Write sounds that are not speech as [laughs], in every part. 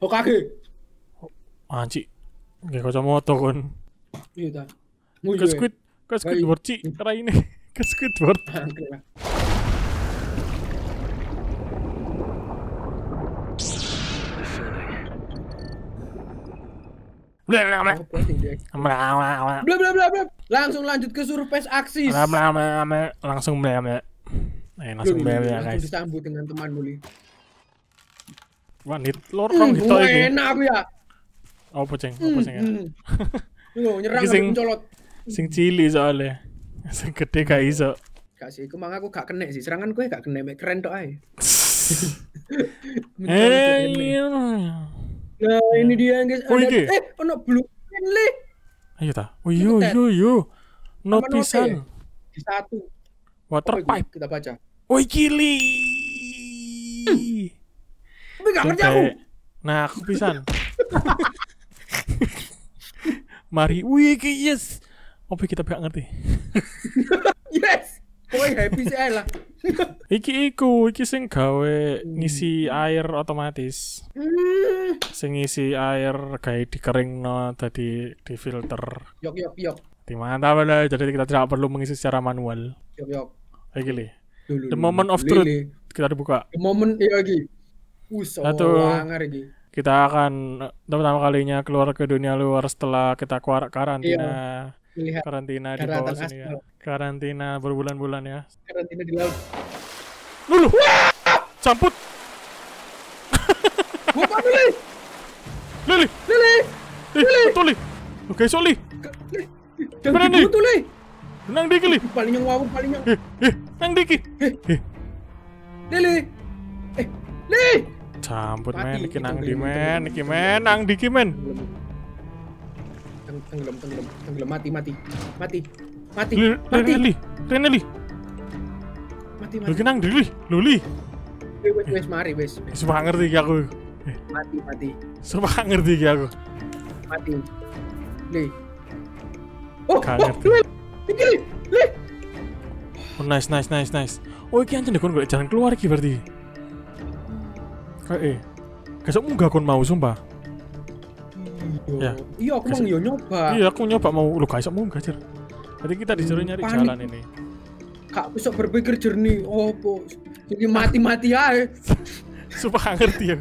Hokage. Anci. Ah, Gak kacamata kon. Iya dah. Ke squid, ke squidward ci, kara ini. [laughs] Ke Squid ah, Bla Langsung lanjut ke surface aksis. Bla bla bla. Langsung bla bla. Eh, langsung bla bla guys. dengan teman Wanit loro rong dito hmm, iki. Enak aku ya. Apa ceng? Apa ceng? lu nyerang sing colot. Sing cili soalnya. [laughs] Sing gede gak iso. Gak sih, kemang aku gak kena sih. Serangan gue gak kena, keren tok ae. [laughs] Eh, Nah, ini dia guys. Oh, iki. Eh, ono blue le. Ayo ta. Oh, yo yo yo. notisan ya? satu. Water pipe kita baca. Oi, kili. Hmm gak kerja aku. Nah, aku pisan. Mari, wih, yes. Oke kita gak ngerti? [laughs] yes. Pokoknya happy sih lah. [laughs] iki iku, iki sing gawe ngisi air otomatis. Hmm. Sing ngisi air dikering tadi di filter. Yok yok yok. mantap lah, jadi kita tidak perlu mengisi secara manual. Yok yok. Iki li. The moment of truth. Kita dibuka. The moment iya lagi Uso Satu, nah, kita akan eh, pertama kalinya keluar ke dunia luar setelah kita keluar karantina. Iya, melihat karantina di bawah sini ya. Karantina berbulan-bulan ya. Karantina di laut. Lulu. Samput. [laughs] Lili! Lili. Lili. Lili. Lili. Tuli. Oke, Soli. Jangan dibunuh Lili! Nang Diki Lili! Paling yang wawu paling yang. Eh, eh, nang Diki. Eh. eh. Lili. Eh, Lili. Campur men, iki nang di gitu. men, iki men, nang di men. Tenggelam, tenggelam, tenggelam, mati, mati, mati, mati, mati. Reneli, eh, eh. Mati, mati. mati, mati, mati, mati, mati, mati, mati, mati, mati, mati, ngerti aku. Mati, mati. mati, mati, aku. Mati. Li. Oh, oh, li, li, li. Oh, nice, nice, nice, nice. Oh, iki anjir gue jalan keluar iki berarti kayak eh, eh besok mau kon mau sumpah iya ya. iya aku mau nyoba iya aku nyoba mau lu gak mau gak jadi kita disuruh hmm, nyari Panik. jalan ini kak besok berpikir jernih oh po jadi mati-mati ya [laughs] sumpah gak ngerti ya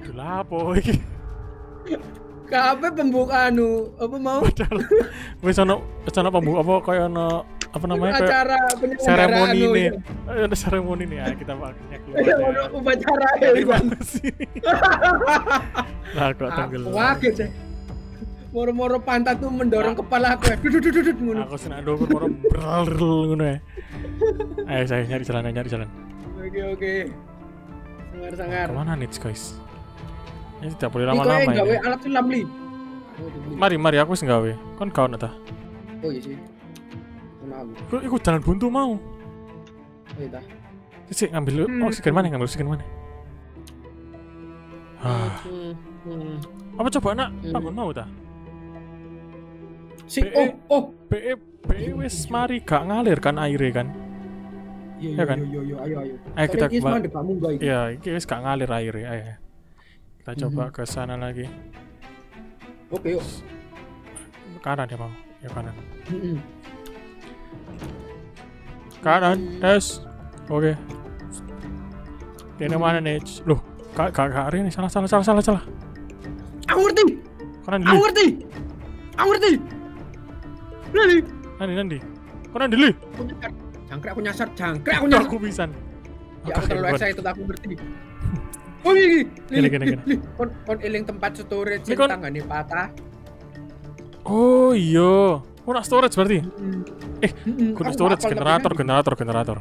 kudu lapo kak apa pembukaan apa mau padahal besok ana wis ana pembuka apa kayak no apa namanya acara seremoni ini ya. eh, ada seremoni nih ya kita pakai [laughs] keluar ya upacara ya di mana sih nah [laughs] aku tanggal wakil sih moro-moro pantat tuh mendorong kepala aku ya duduk duduk ngono aku senang dokur moro brrrr ngono ya ayo saya nyari jalan nyari jalan oke oke sangar sangar kemana nih guys ini tidak boleh lama-lama ini gawe alat lamli mari mari aku sing gawe kon gawe nata oh iya sih Malu. ikut jalan buntu mau. Oh, iya. Sik ngambil hmm. oksigen mana? Ngambil oksigen mana? Ah. Hmm. Apa coba nak? Hmm. Bangun mau ta? Si oh e, oh. PE PE wis mari gak ngalir kan airnya kan? Iya ya, kan? Yo, yo, yo, ayo ayo. Ayo kan kita coba. Iya, iki wis gak ngalir airnya. Ayo. Kita coba mhm. ke sana lagi. Oke, yuk. Kanan ya, Bang. Ya kanan. Mhm kanan tes oke okay. Ini mana nih loh kak kak kak ini salah salah salah salah salah aku ngerti kanan dulu aku ngerti aku ngerti nanti nanti nanti kanan dulu jangkrik aku nyasar jangkrik aku ya, nyasar aku bisa ya aku terlalu excited aku ngerti Oh iya, iya. ini, ini, ini, ini, Kon, kon iling tempat storage, tangan nih patah. Oh iya. Oh, kurang storage berarti? Mm. Eh, kurang storage, generator, generator, generator.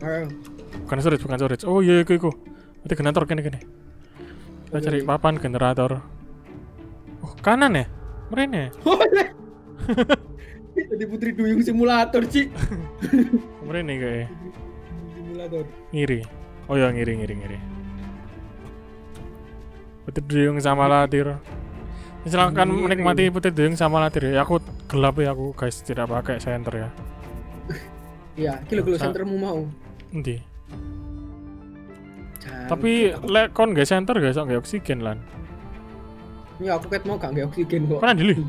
Uh. Bukan storage, bukan storage. Oh iya, iku, iku. Berarti generator kene kene. Kita cari iya. papan generator. Oh, kanan ya? ya. Jadi oh, iya. [laughs] putri duyung simulator, Ci. nih ya, kayaknya. Simulator. Ngiri. Oh iya, ngiri, ngiri, ngiri. Putri duyung sama latir silahkan iya, iya, menikmati iya. putih duyung sama latir ya aku gelap ya aku guys tidak pakai center ya iya kilo kilo center mau nanti tapi lek kon gak center guys gak oksigen lan ya aku ket mau gak oksigen kok kan dulu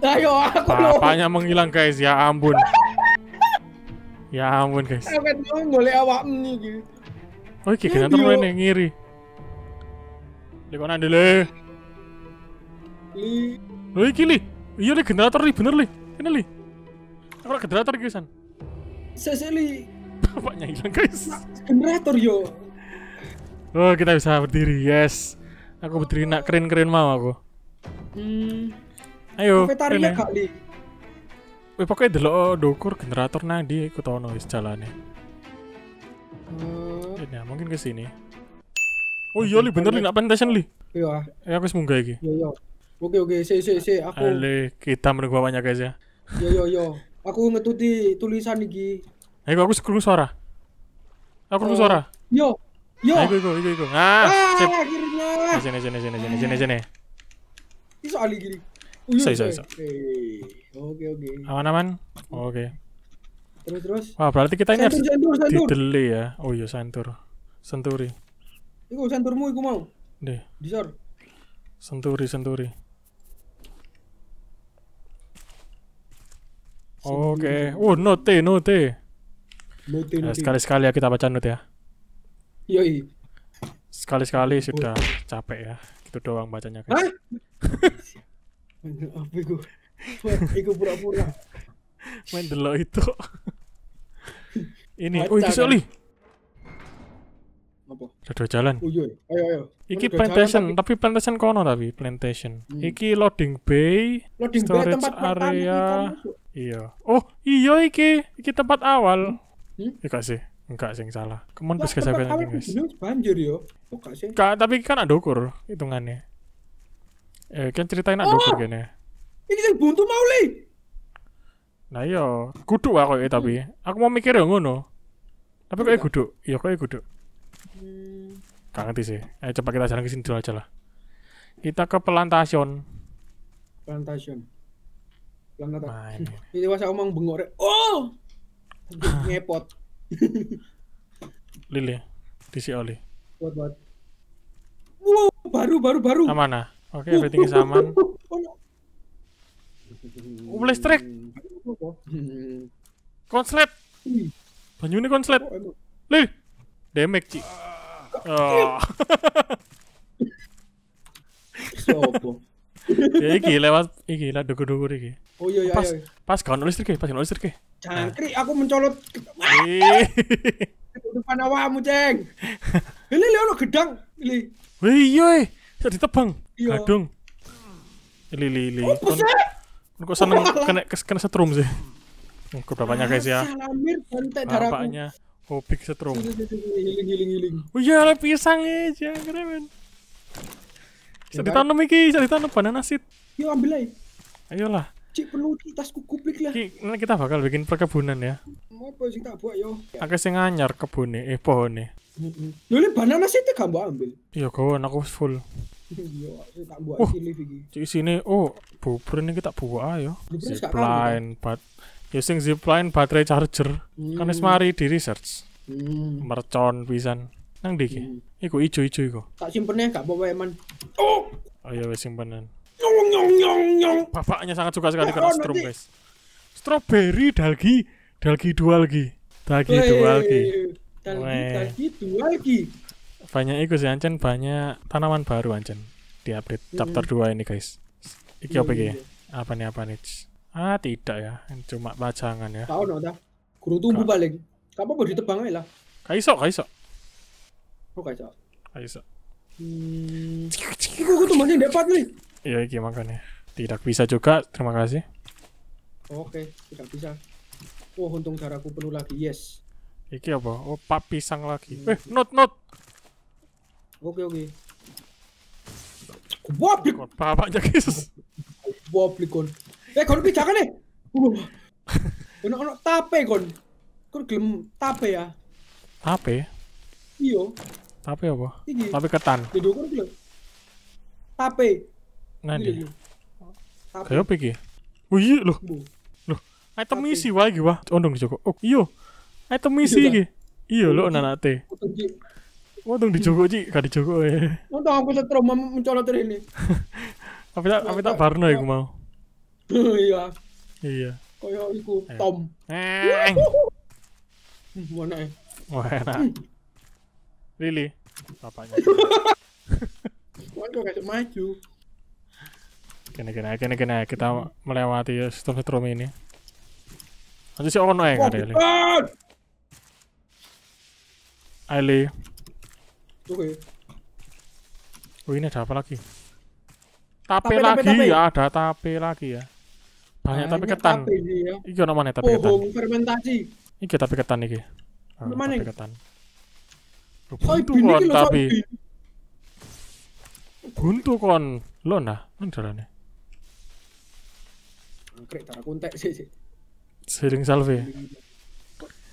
ayo aku apanya menghilang guys ya ampun [laughs] ya ampun guys aku ket mau boleh awak ini gitu oh iki center mulai ngiri Lekon dulu Li. lo iki li. Iya li generator li bener li. ini li. lagi generator iki san. Sese li. Bapaknya hilang guys. Generator yo. Oh, kita bisa berdiri. Yes. Aku berdiri nak keren-keren mau aku. Hmm. Ayo. Kafetaria kak li. Wih, pokoknya lo oh, dokur generator nadi ikut ono nulis jalannya Hmm. Oh. Ini ya, mungkin ke sini. Oh iya li bener li nak plantation li. Iya. Ya aku semoga munggah iki. Iya iya. Oke oke, si si si aku. Ale, kita menunggu banyak guys ya. Yo yo yo. Aku ngetuti tulisan iki. Ayo aku scroll suara. Aku scroll suara. Oh. Yo. Yo. Ayo iku iku iku. Ah, sip. akhirnya. Sini sini sini sini sini sini. Iso ali gini. Iso iso iso. Oke oke. Aman aman. Oke. Terus terus. Wah, berarti kita ini harus di delay ya. Oh iya santur. Senturi. Iku senturmu iku mau. Nih. Disor. Senturi senturi. Oke. Okay. Oh, uh, note, note. Note, note. Sekali-sekali ya kita baca note ya. Yoi. Sekali-sekali sudah capek ya. Itu doang bacanya Hah? Apa itu? pura-pura. Main delok itu. Ini, oh itu soli. Apa? Sudah jalan. Oh, iya. Ayo ayo. Iki plantation, tapi... plantation kono tapi plantation. Hmm. Iki loading bay, loading storage area. Iya. Oh, iya iki, iki tempat awal. Hmm? Iya sih. Enggak sih salah. Kemon nah, peskes sampe nanti, guys. Banjir yo. Oh, sih. tapi kan ada ukur hitungannya. Eh, kan ceritain ada ukur oh! gini. Iki sing buntu mau li. Nah iya, kudu aku ya tapi. Hmm. Aku mau mikir ya ngono. Tapi kok kudu? Iya kok kudu. Iya, hmm. Kang ngerti sih. Eh, coba kita jalan ke sini dulu aja lah. Kita ke pelantasion. Pelantasion. Lang kata. Ini ya. wasa omong bengok Oh. [laughs] Ngepot. Lili, ya? DC Oli. Buat buat. Wow, baru baru baru. Amanah. Oke, okay, everything is aman. Oh, [laughs] listrik. Konslet. Banyune konslet. Oh, Lili, Damage, Ci. Ah. Oh. [laughs] Sopo ya iki lewat iki lewat dugu-dugu iki. Oh iya iya. Pas iya. iya. pas nulis listrik pas gaun listrik. Jangkrik aku mencolot. Depan awamu Ceng. Ini lihat lo gedang. ini Wih iya, eh. sak ditebang. Iya. Gadung. Li li li. kau seneng kena kena setrum sih. Hmm, berapa banyak guys ya. Bapaknya hobi oh, setrum. Hiling, hiling, hiling. Oh iya, pisang aja, eh. keren. Bisa ditanam iki, bisa ditanam banana seed. Yo ambil ae. Ayolah. Cik perlu di tasku kubik lah. Ki, nanti kita bakal bikin perkebunan ya. Apa sih tak buat yo? Aku sing anyar kebune, eh pohone. Heeh. Yo le banana seed gak mbok ambil. Iya, kawan aku full. Oh, uh, di sini oh bubur ini kita buat ayo zipline bat using zipline baterai charger kan hmm. kan mari di research hmm. mercon pisan nang diki hmm. Iku ijo-ijo iku. Tak simpennya gak bawa eman. Oh. Oh iya wes simpenan. Nyong nyong nyong nyong. Bapaknya sangat suka sekali kena strom guys. Strawberry dalgi, dalgi dua lagi. Dalgi dua lagi. Dalgi dalgi dua lagi. Banyak iku sih ancen banyak tanaman baru ancen di update hmm. chapter 2 ini guys. Iki apa iki? Ya? Iya, iya. Apa nih apa nih? Ah tidak ya, cuma bacangan ya. Tahu no Guru tumbuh paling. Kamu mau ditebang lah. Kaiso kaiso. Oh kacau. Ayo sa. Hmm. Iku tuh dapat nih? Iya iki makanya. Tidak bisa juga. Terima kasih. Oke, tidak bisa. Oh untung daraku penuh lagi. Yes. Iki apa? Oh pak pisang lagi. Hmm. Eh not not. Oke oke. Wablik. Bapaknya kis. Wablik kon. Eh kon ki jangan nih. Ono ono tape kon. Kon gelem tape ya. Tape? Iyo. Tape apa? Iki. Tape ketan. Dedok kono lho. Tape. Nanti. Tape. Kayak apa iki? Wih oh, iya lho. Loh, item isi wah iki wah. Ondong dijogo. Oh Ayo iya. Item isi iya, iki. Iya lho nanate. Iya, Untung dijogo Ci, gak dijogo ya. Eh. Untung aku setrum mencolot ini. [laughs] Tapi tak tapi tak barno iku mau. [laughs] Iya. Iya. Koyo iku eh. Tom. Eh. Wah enak. Hmm. Lili, bapaknya. [laughs] Waduh, gak maju. Kena kena, kena kena. kita melewati storm storm ini. Nanti si Ono yang ada Lili. Ali. Oke. Oh ini ada apa lagi? Tape, tape lagi tape, ya, ada tape lagi ya. Banyak nah, tape ketan. Ya. Iki ono mana tape oh, fermentasi. Iki tape ketan iki. Oh, tape ketan. Guntu kon tapi. buntu kon. Lo nah, nang jalane. Angkrek cara kuntek sih sih. selfie salve.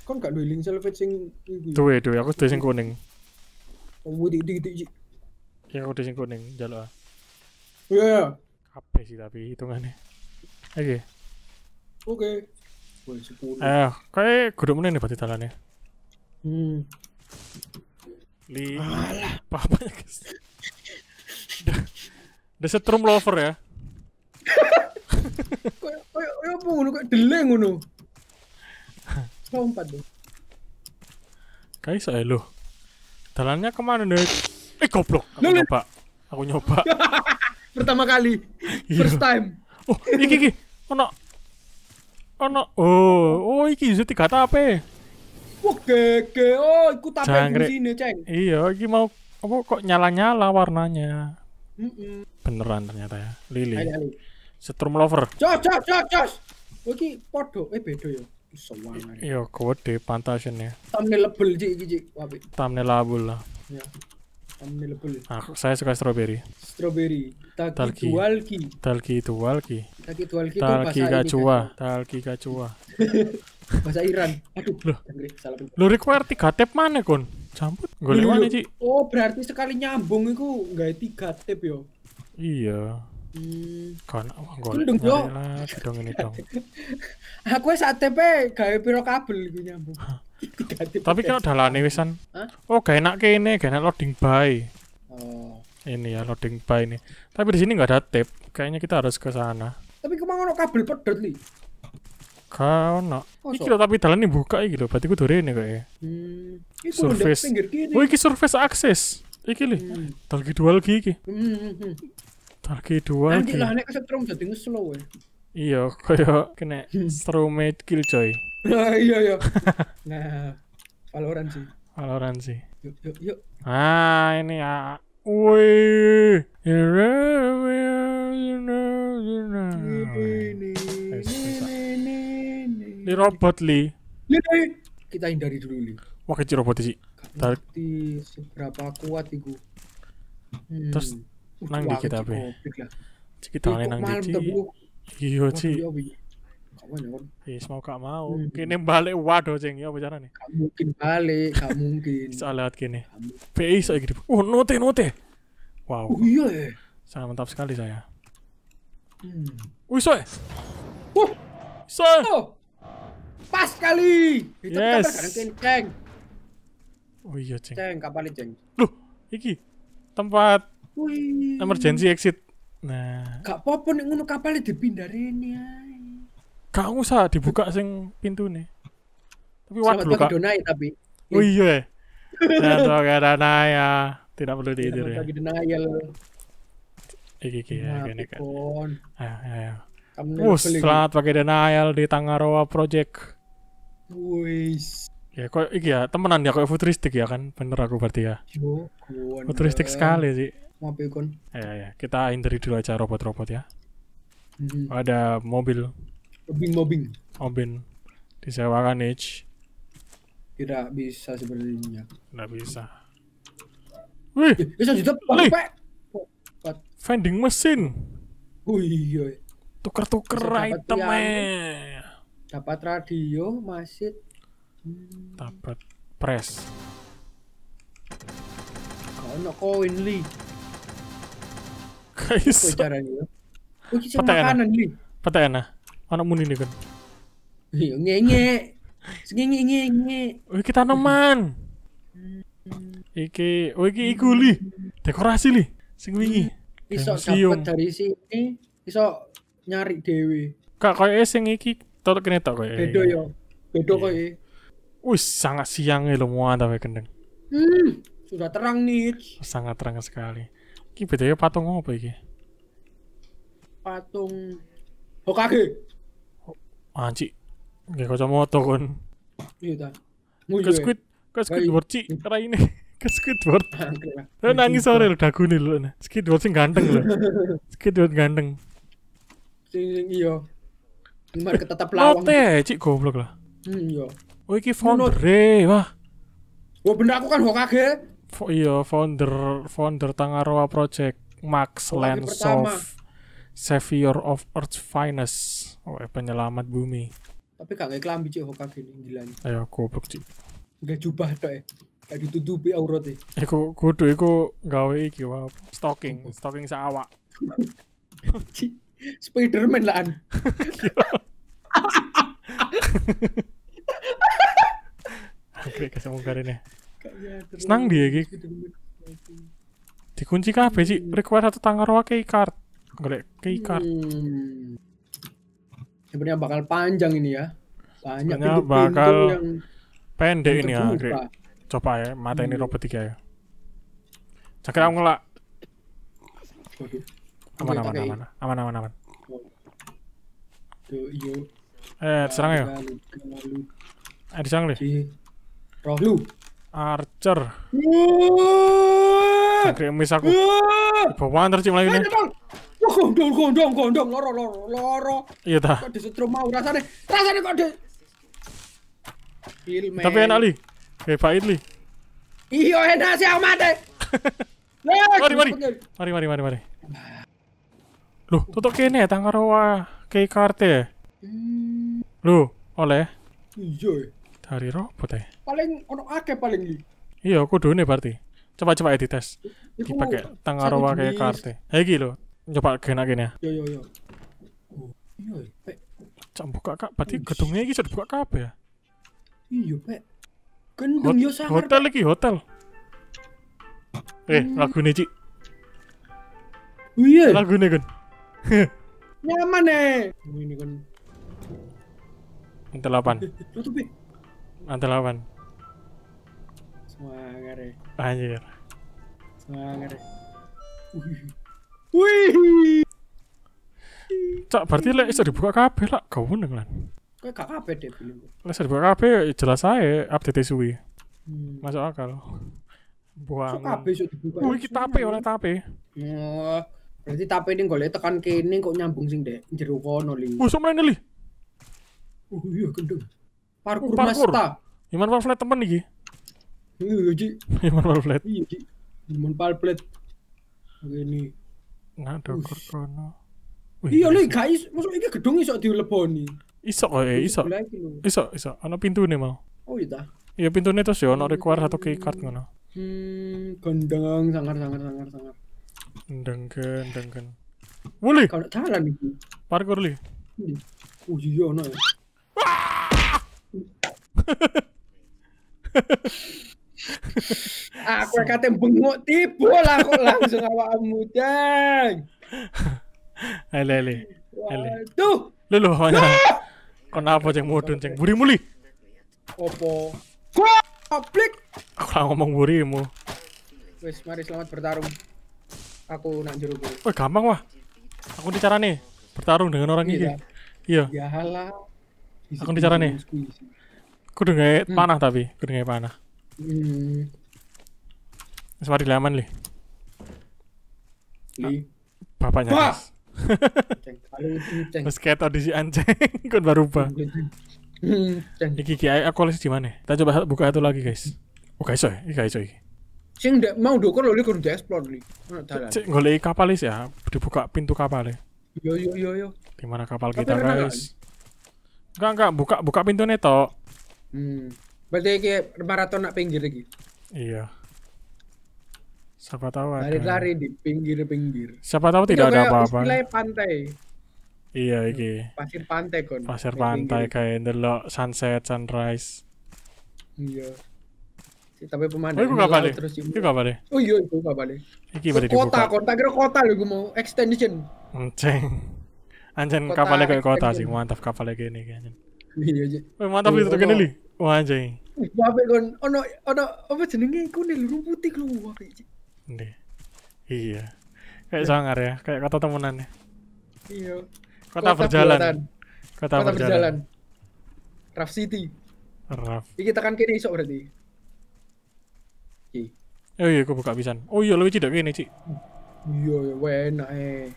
Kon gak healing selfie sing iki. Duwe, aku duwe sing kuning. Oh, di di di. Ya aku duwe sing kuning, jaluk. Ah. Iya, iya. Kabeh sih tapi hitungannya. Oke. Okay. Oke. Okay. Eh, kayak guduk mana nih berarti talane. Hmm. Li [laughs] apa udah, The Setrum Lover ya. [laughs] Kayak kayak apa ngono kayak deleng ngono. Lompat dong. Kayak saya loh. Jalannya kemana deh? Eh goblok, aku nyoba. Aku nyoba. [laughs] Pertama kali. Iya. First time. Oh, iki iki. Ono. Ono. Oh, oh iki tiga tape. Wah gege, oh ikut tabel di sini ceng. Iya, iki mau apa kok nyala-nyala warnanya. Beneran ternyata ya, lili. Setrum lover. Jos, jos, jos, jos. Iki podo, eh bedo ya. semuanya. Iya, kau pantasin ya. Thumbnail lebel cik, cik. Wabi. Thumbnail label lah. Ya. Thumbnail lebel. Aku, ah, saya suka strawberry. Strawberry. Talki Talki Talki Dualki. Talki Dualki. Talki Gacua. Talki Gacua bahasa Iran. Aduh, loh. salah pencet. Lo require tiga tab mana, Kon? Jambut. gue sih. nih Oh, berarti sekali nyambung itu gawe tiga tab yo. Iya. Kan awang golek. Dong, yo. Dong ini dong. [laughs] Aku saat tab gawe piro kabel iku nyambung. [laughs] Tapi kalau nih wisan. Oh, gak enak ini, gak enak loading by. Oh. Ini ya loading by ini. Tapi di sini nggak ada tape, Kayaknya kita harus ke sana. Tapi kemana kabel pedot li? Kau iki lho tapi dalan buka iki lho, berarti kudu rene kok ya. Hmm. Iku surface. Oh iki surface akses. Iki lho. Hmm. Dalgi dual ki iki. Hmm. Dalgi hmm, hmm. dual. Nanti lah nek kesetrum dadi slow ya. Eh. Iya, kaya kena stromate kill coy. Nah, iya iya. [laughs] nah, Valorant sih. Valorant sih. Yuk yuk yuk. Ah, ini ya. ya, ya, ya ini, Ini. Ini. Li robot li. Li kita hindari dulu li. Wah kecil robot sih. tapi Seberapa kuat iku. Hmm. Terus nang di kita be. Kita oleh nang di. Iya sih. Yes, ya, mau gak mau. Hmm. Kini balik waduh ceng ya bicara nih. Gak mungkin balik, gak mungkin. Soal lewat kini. PI saya gitu. Oh note note. Wow. Oh, iya. Ya. Sangat mantap sekali saya. Hmm. Wih, soe. Ya? Oh. Soe. Oh. Pas kali. Itu yes. Kabar ceng. Oh iya ceng. Ceng kapal ceng. Loh, iki tempat Wih. emergency exit. Nah. Gak apa-apa nek ngono kapale dipindahin ya. Gak usah dibuka sing pintu nih Tapi waduh kak. Donai, tapi. Oh iya. [laughs] Jatuh ke ya. Tidak perlu tidur ya. Lagi denial. Iki iki ya kene kan. Ayo ayo. Wus, selamat pakai denial di Tangaroa Project. Wis. Ya kok iki ya temenan ya kok futuristik ya kan bener aku berarti ya. Yo, futuristik sekali sih. Mobil ya, ya ya, kita hindari dulu aja robot-robot ya. Hmm. Ada mobil. Mobil mobil. Mobil disewakan H. Tidak bisa sepertinya. Tidak bisa. Wih, eh, bisa juga. Wih, Vending mesin. Wih, iya. Tuker-tuker itemnya. Dapat radio, masjid. Hmm. Dapat press. Kau nak koin li. Guys. cara ni Petai ana. Petai ana. Anak muni nih kan. Iya, nge nge. Nge nge Oh, kita neman. Iki, oh iki iku li. Dekorasi li. Sing wingi. Iso dapat dari sini, iso nyari dewi. Kak, kaya sing iki Toto kene tok kowe. Bedo yo. Bedo iya. kowe. Wih, sangat siang lho muan tapi kendeng. Hmm, sudah terang nih. Sangat terang sekali. Ki bedanya patung apa iki? Patung Hokage. Anci. Nggih kacamata kon. Iya ta. Ke squid, ke Squidward ci, kera ini. Ke word, Lo nangis sore lo dagune lo. Nah, word sing ganteng lo. [laughs] word ganteng. Sing iya. Mereka tetap lawang. cik goblok lah. Hmm, iya. Oh, iki founder, wah. Oh, benda aku kan Hokage. Fo iya, founder founder Tangaroa Project Max oh, Savior of Earth's Finest. Oh, penyelamat bumi. Tapi kagak kelambi cik Hokage ini gila. Ayo goblok cik. Gak jubah tuh eh. ya. Gak ditutupi auratnya. Eh. Iku kudu iku gawe iki wah, Stalking, stalking sawak. [laughs] Spiderman lah an. Oke, kesemu karene. Ya. Senang dia gitu. Dikunci kah besi? request satu tangga roa key card. Golek key card. Hmm. Sebenarnya bakal panjang ini ya. Banyak pintu bakal yang pendek ini ya, Greg. Coba ya, mata ini hmm. robot tiga ya. Cakir aku ngelak. Waduh. Aman aman, aman aman aman aman aman Eh serang ya Eh diserang ya? deh Roh lu Archer Oke, miss aku Bawaan tercim lagi eh, nih Gondong gondong gondong loro loro loro Iya ta Kok disetrum mau rasanya Rasanya kok di Tapi enak li Eh pahit li iya, enak sih aku eh. [laughs] eh, mati Mari mari Mari mari mari mari Loh, tutup kene tang karo kei karte. Ya? Hmm. Loh, oleh. Iya. Eh. Dari robot ya. Paling ono akeh paling iki. Iya, kudune berarti. Coba-coba ya tes. Dipakai tang karo kei karte. Ha iki lho. Coba kena kene. Yo ya. yo yo. iya. iya, iya. Oh, iya eh, Cak buka kak, berarti gedungnya iki sudah buka kabeh ya? Iya, Pak. Gendung yo sangar. Hotel iki, hotel. Eh, hmm. lagu ini, Cik. Iya. Lagu ini, Gun. [laughs] Nyaman eh. nih. Oh, ini kan. Mantel 8. Tutup, Mantel eh. 8. Semangat, ya. Anjir. Semangat, ya. Wih. Cak, berarti lek iso dibuka kabeh lah, kau nang lan. Kowe gak kabeh deh pilih. Lek iso dibuka kabeh ya jelas ae update suwi. Hmm. Masuk akal. Buang. Kok kabeh iso dibuka? Kuwi kita tape oleh tape. Oh. Berarti tapi ini golek tekan ini kok nyambung sing dek jero kono li. sama main li. Oh iya gendeng. Parkur, oh, parkur. Masta. Iman pal flat temen iki. Iya Ji. [laughs] Iman pal flat. Iya Ji. Iman pal flat. ini. Nah, dokter kono. Iya li guys, masuk iki gedung iso dileboni. Iso kok eh, iso. Iso, iso. Ana pintune mau. Oh iya ta. Iya pintune terus ya ana require satu key card ngono. Hmm, gendeng sangar sangar sangar sangar. Dengken, dengken. Wuli. Kau Kalau tahan iki. Parkour li. Hmm. Oh iya ono ya. aku kate bengok tipu lah Aku langsung awak dang. [laughs] Ale ale. Ale. Tuh. Lho lho ya. ana. Ah! Kenapa ceng mudun ceng buri muli? Opo? Goblok. Aku ngomong burimu. Wis mari selamat bertarung aku nak jero kuwi. Wah, gampang wah. Aku dicara nih bertarung dengan orang iya. ini. Iya. Ya halah. Aku dicara nih. Kudu dengar hmm. panah tapi, kudu gawe panah. Hmm. Semari mari lih. li. Li. Bapaknya. Wah. Mas ketok di si anjing, [laughs] kon berubah. Iki aku list di mana? Kita coba buka satu lagi, guys. Oh, soi, ya? ini iki guys, sing ndak mau dokor lho kurang dieksplor loli, nah, Cek golek kapal ya, dibuka pintu kapal ya? Yo yo yo yo. Di mana kapal kita guys? Enggak enggak buka buka pintu tok. Hmm. Berarti kayak maraton nak pinggir lagi. Iya. Siapa tahu ada. Lari-lari di pinggir-pinggir. Siapa tahu tidak ada apa-apa. Wilayah pantai. Iya hmm, iki. Pasir pantai kon. Pasir pantai gitu. kayak ndelok sunset sunrise. Iya tapi pemandangan oh, itu gak balik terus itu gak balik oh iya itu gak balik iki balik kota kota kira kota lho gue mau extension enceng anjen kapalnya kayak kota sih mantap kapalnya gini kan iya aja iya. mantap itu tuh gini li wah anjing apa kon ono ono apa jenenge kuning lurung putih lu apa iya kayak sangar ya kayak kata temenannya iya kota, kota berjalan kota, kota berjalan. Raf City Raf. Iki tekan kiri iso berarti. Oh iya, aku buka pisan. Oh iya, lebih tidak ini, Cik. Iya, ya enak eh.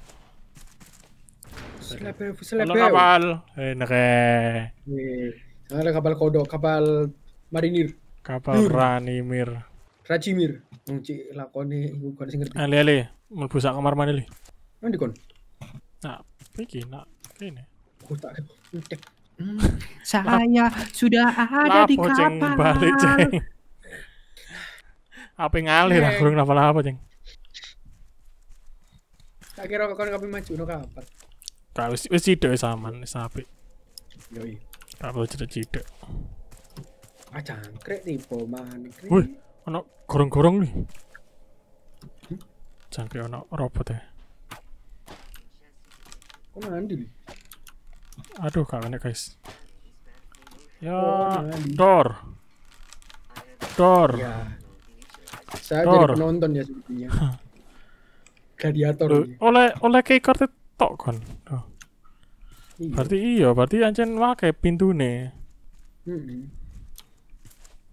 Selepe, selepe. kapal. Enak eh. Ada kapal oh. eh. eh, kodok, kapal marinir. Kapal hmm. Ranimir. Rajimir. Hmm, Cik lakoni iku kon sing ngerti. Ali-ali, mau busak kamar mandi li. Nanti kon. Nah, pergi, nak tak, Kotak Saya sudah ada di kapal. balik, ceng. Apa yang ngalir aku iya. kurang apa apa jeng. Tak kira kau kopi maju no kapan. kau sih sih cedek sama nih sapi apik. Yo iya. cerita perlu cedek-cedek. Ah jangkrik Wih, ono gorong-gorong nih. Jangan hmm? Jangkrik ono robot ya. kau mandi nih? Aduh, kau guys. Ya, oh, door. Door saya Tor. jadi penonton ya sepertinya gladiator oleh oleh kayak kartu tok kan iya. berarti iya berarti ancen wakai pintu nih -hmm.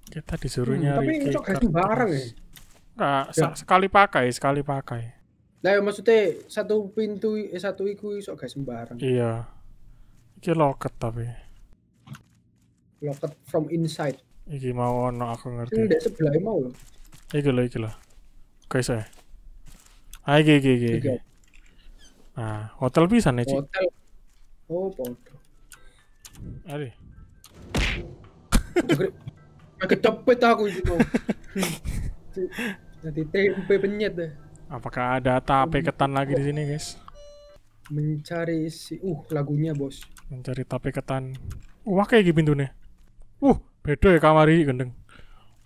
kita disuruh hmm, nyari tapi ini cok kasih barang ya mm, Enggak, ah, ya. sekali pakai eh, sekali pakai eh. lah ya maksudnya satu pintu eh, satu iku iso guys sembarang iya iki loket tapi loket from inside iki mau ono aku ngerti ini sebelah mau loh इकेलो iki कैसा है हाँ गे iki iki iki हाँ hotel भी साने hotel ओ पोट अरे Agak kecepet aku itu Nanti tempe penyet deh Apakah ada tape ketan lagi di sini guys? Mencari si uh lagunya bos. Mencari tape ketan. Wah kayak gini pintunya. Uh beda ya kamar ini gendeng.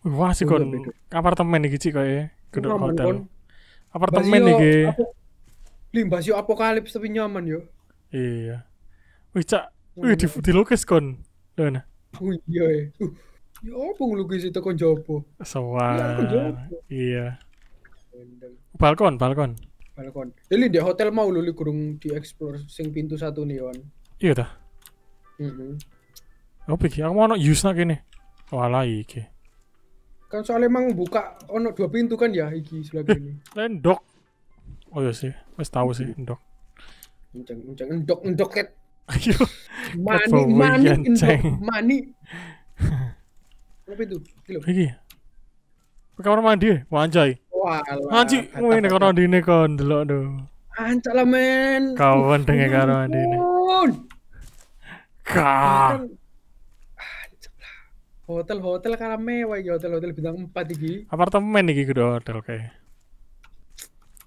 Wah sih iya, kon apartemen iki cik kaya gedung hotel. Kon. Apartemen iki. Limbah sih yo apokalips tapi nyaman yo. Iya. Wih cak, wih di, di lukis kon. Dona. Oh iya. Eh. Uh, ya apa ngelukis itu kon jopo? Sewar. Iya. iya. Balkon, balkon. Balkon. Jadi eh, di hotel mau lu kurung di explore sing pintu satu nih Wan. Iya dah. Mm -hmm. Apa iki? Aku mau ono use nak kene. Walah iki. Kan soalnya emang buka ono dua pintu kan ya iki selagi ini. Eh, eh, endok. Oh iya sih, wes tahu sih endok. Enceng, enceng, endok, endok ket. Ayo. Mani, mani, endok, mani. [laughs] Apa itu? Iki. Ke kamar mandi, wanjai. Eh? Wah, anjing, ngene kono di kon dulu do. Ancak men. Kawan dengan karo mandi. kah hotel hotel karena mewah ya hotel hotel bintang empat iki apartemen iki kudu hotel kayak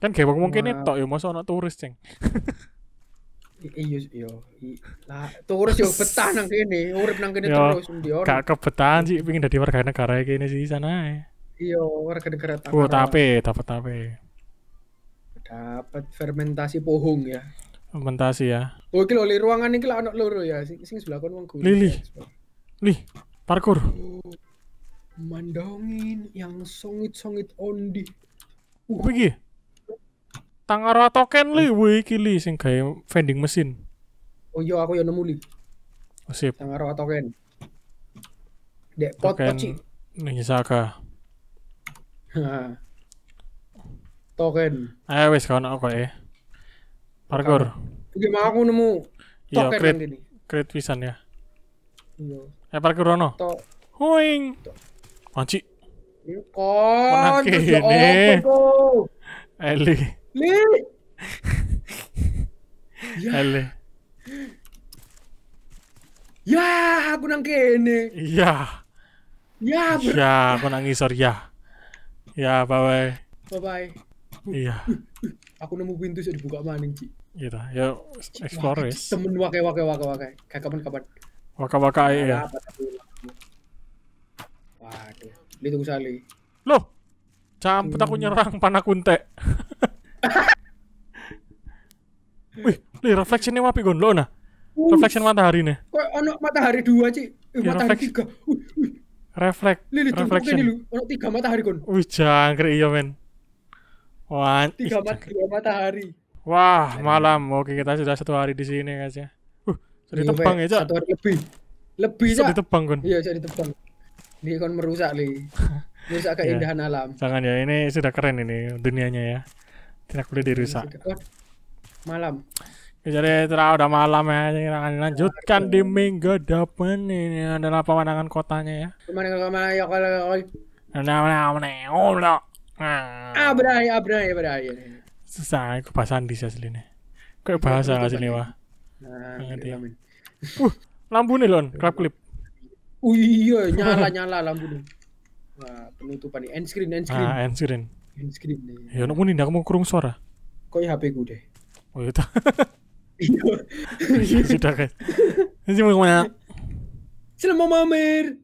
kan kayak, mungkin itu ya masa anak turis ceng Iyo, iyo, lah turis yo betah nang kene urip nang kene terus ndi ora gak kebetahan sih pengin dari warga negara kene sih sana Iyo, warga negara tapi oh tapi, tapi. tapi dapat fermentasi pohong ya fermentasi ya oh lo di ruangan ini lah, anak loro ya sing, sing sebelah kono wong lili lih ya, Parkur. Mandongin yang songit-songit ondi. Uh. Pergi. Tangara token li, wih kili sing kayak vending mesin. Oh iya aku yang nemu li. Oh, sip. Tangara token. Dek pot poci. Nisaka. token. Eh wis kawan aku ya. Parkur. Gimana mau aku nemu iya, token ini. Create pisan ya. Iya. Lempar ke Rono. Huing. Manci. Kon. Ini. Eli. Li. [laughs] Eli. Ya, aku nang kene. Iya. Ya, ya ber- ya, aku nang ngisor ya. Ya, bye bye. Bye bye. Iya. Uh, uh, aku nemu pintu sudah dibuka maning, Ci. Iya, ya explore Temen wake wake wake wake. Kayak kapan-kapan. Waka-waka ya. Waduh, ini tunggu sali. Loh, campur aku hmm. nyerang panakunte. [laughs] Wih, li reflection wapi gon lo nah. Uh, reflection matahari nih. Kok ono matahari dua sih? Eh, ya, matahari refleks. tiga. Uh, Reflek. Lili, reflection. Ini lu, ono tiga matahari kon. Wih, jangkrik iya men. Wah, tiga, mat tiga matahari. Wah, malam. Oke, kita sudah satu hari di sini guys ya. Jadi tebang ya, Cak. Satu hari lebih. Lebih, Cak. Jadi tebang, Kon. Iya, jadi tebang. Ini kon merusak, Li. [laughs] Merusak iya. keindahan yeah. alam. Jangan ya, ini sudah keren ini dunianya ya. Tidak boleh dirusak. Malam. Ya, jadi terlalu udah malam ya, jadi akan dilanjutkan di minggu depan ini adalah pemandangan kotanya ya. Pemandangan kotanya ya kalau kalau Abrai, abrai, abrai. Susah, aku bahasa di sini Kok bahasa iya, aslinya, Wah. Nah, uh, lampu nih lon, klap klip. Oh iya, nyala nyala lampu nih. Wah, penutupan nih, end screen, end screen. Ah, end screen. End screen nih. Ya, nunggu nih, aku mau kurung suara. Kok ya HP ku deh. Oh iya. iya. [laughs] Sudah guys. Ini mau kemana? Selamat mamer.